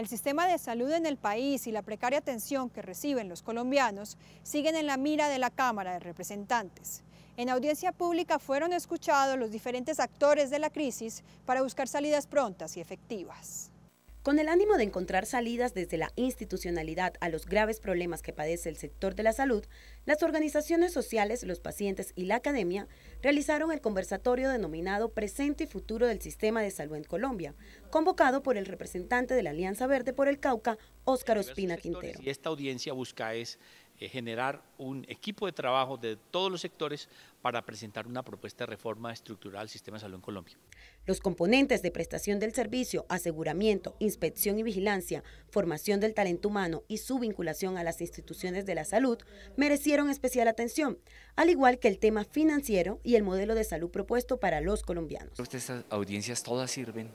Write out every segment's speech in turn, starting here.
El sistema de salud en el país y la precaria atención que reciben los colombianos siguen en la mira de la Cámara de Representantes. En audiencia pública fueron escuchados los diferentes actores de la crisis para buscar salidas prontas y efectivas. Con el ánimo de encontrar salidas desde la institucionalidad a los graves problemas que padece el sector de la salud, las organizaciones sociales, los pacientes y la academia realizaron el conversatorio denominado Presente y Futuro del Sistema de Salud en Colombia, convocado por el representante de la Alianza Verde por el Cauca, Óscar Ospina Quintero. esta audiencia busca es eh, generar un equipo de trabajo de todos los sectores para presentar una propuesta de reforma estructural al sistema de salud en Colombia. Los componentes de prestación del servicio, aseguramiento, inspección y vigilancia, formación del talento humano y su vinculación a las instituciones de la salud merecieron especial atención, al igual que el tema financiero y el modelo de salud propuesto para los colombianos. Estas audiencias todas sirven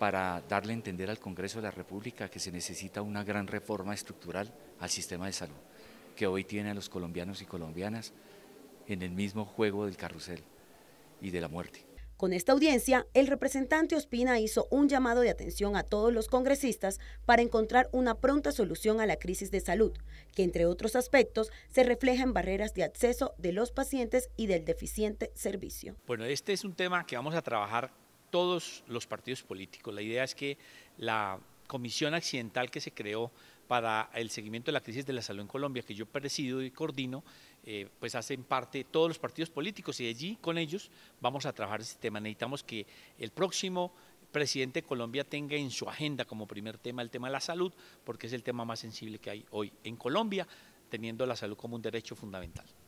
para darle a entender al Congreso de la República que se necesita una gran reforma estructural al sistema de salud que hoy tiene a los colombianos y colombianas en el mismo juego del carrusel y de la muerte. Con esta audiencia, el representante Ospina hizo un llamado de atención a todos los congresistas para encontrar una pronta solución a la crisis de salud, que entre otros aspectos se refleja en barreras de acceso de los pacientes y del deficiente servicio. Bueno, este es un tema que vamos a trabajar todos los partidos políticos. La idea es que la comisión accidental que se creó para el seguimiento de la crisis de la salud en Colombia, que yo presido y coordino, eh, pues hacen parte todos los partidos políticos y allí con ellos vamos a trabajar este tema. Necesitamos que el próximo presidente de Colombia tenga en su agenda como primer tema el tema de la salud, porque es el tema más sensible que hay hoy en Colombia, teniendo la salud como un derecho fundamental.